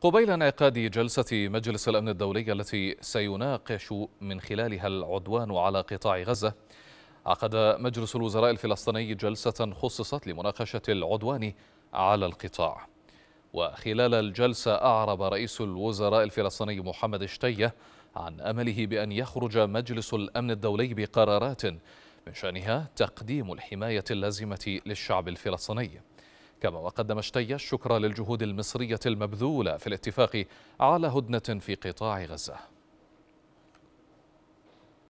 قبيل انعقاد جلسة مجلس الأمن الدولي التي سيناقش من خلالها العدوان على قطاع غزة عقد مجلس الوزراء الفلسطيني جلسة خصصت لمناقشة العدوان على القطاع وخلال الجلسة أعرب رئيس الوزراء الفلسطيني محمد شتية عن أمله بأن يخرج مجلس الأمن الدولي بقرارات من شأنها تقديم الحماية اللازمة للشعب الفلسطيني كما وقدم شتي الشكر للجهود المصرية المبذولة في الاتفاق على هدنة في قطاع غزة